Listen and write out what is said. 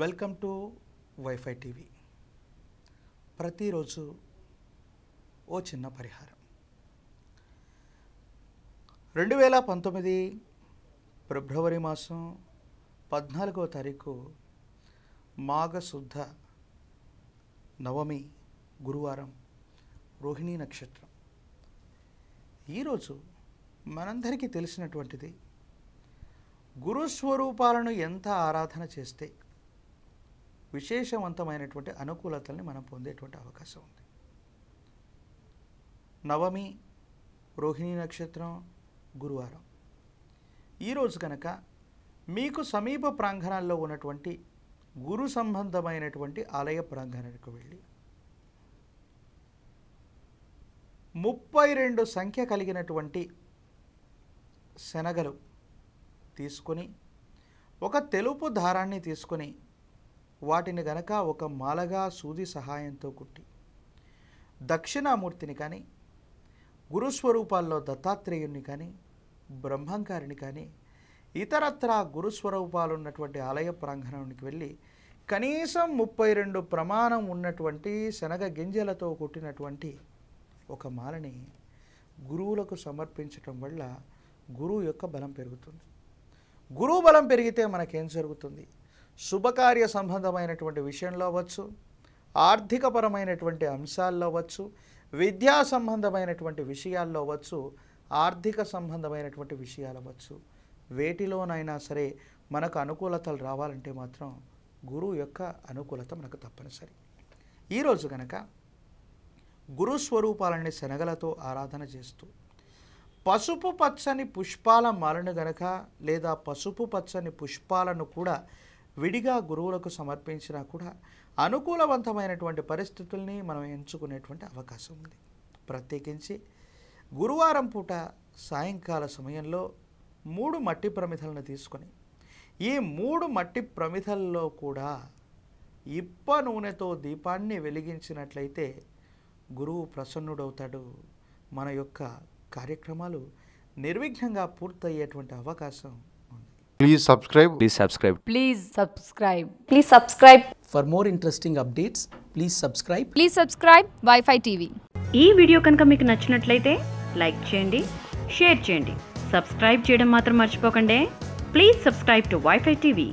Welcome to WiFi TV ప్రతిరోజు ఓ చిన్న పరిహారం రెండు వేల పంతొమ్మిది ఫిబ్రవరి మాసం పద్నాలుగో తారీఖు మాఘశుద్ధ నవమి గురువారం రోహిణీ నక్షత్రం ఈరోజు మనందరికీ తెలిసినటువంటిది గురుస్వరూపాలను ఎంత ఆరాధన చేస్తే విశేషవంతమైనటువంటి అనుకూలతల్ని మనం పొందేటువంటి అవకాశం ఉంది నవమి రోహిణీ నక్షత్రం గురువారం ఈరోజు కనుక మీకు సమీప ప్రాంగణాల్లో ఉన్నటువంటి గురు సంబంధమైనటువంటి ఆలయ ప్రాంగణానికి వెళ్ళి ముప్పై రెండు సంఖ్య కలిగినటువంటి శనగలు తీసుకొని ఒక తెలుపు దారాన్ని తీసుకొని వాటిని గనక ఒక మాలగా సూది సహాయంతో కుట్టి దక్షిణామూర్తిని కానీ గురుస్వరూపాల్లో దత్తాత్రేయుణ్ణి కానీ బ్రహ్మంకారిని కానీ ఇతరత్ర గురుస్వరూపాలు ఉన్నటువంటి ఆలయ ప్రాంగణానికి వెళ్ళి కనీసం ముప్పై రెండు ప్రమాణం ఉన్నటువంటి శనగ గింజలతో కుట్టినటువంటి ఒక మాలని గురువులకు సమర్పించటం వల్ల గురువు యొక్క బలం పెరుగుతుంది గురువు బలం పెరిగితే మనకేం జరుగుతుంది శుభకార్య సంబంధమైనటువంటి విషయంలో అవ్వచ్చు ఆర్థికపరమైనటువంటి అంశాల్లో అవ్వచ్చు విద్యా సంబంధమైనటువంటి విషయాల్లో అవ్వచ్చు ఆర్థిక సంబంధమైనటువంటి విషయాలు అవ్వచ్చు వేటిలోనైనా సరే మనకు అనుకూలతలు రావాలంటే మాత్రం గురువు యొక్క అనుకూలత మనకు తప్పనిసరి ఈరోజు కనుక గురు స్వరూపాలని శనగలతో ఆరాధన చేస్తూ పసుపు పచ్చని పుష్పాల మాలను గనక లేదా పసుపు పచ్చని పుష్పాలను కూడా విడిగా గురువులకు సమర్పించినా కూడా అనుకూలవంతమైనటువంటి పరిస్థితుల్ని మనం ఎంచుకునేటువంటి అవకాశం ఉంది ప్రత్యేకించి గురువారం పూట సాయంకాల సమయంలో మూడు మట్టి ప్రమిథలను తీసుకొని ఈ మూడు మట్టి ప్రమిథల్లో కూడా ఇప్ప నూనెతో దీపాన్ని వెలిగించినట్లయితే గురువు ప్రసన్నుడవుతాడు మన యొక్క కార్యక్రమాలు నిర్విఘ్నంగా పూర్తయ్యేటువంటి అవకాశం Please subscribe. Please subscribe. Please subscribe. Please subscribe. For more interesting updates, please subscribe. Please subscribe Wi-Fi TV. ఈ వీడియో కనుక మీకు నచ్చినట్లయితే లైక్ చేయండి షేర్ చేయండి సబ్స్క్రైబ్ చేయడం మాత్రం మర్చిపోకండి please subscribe to WiFi TV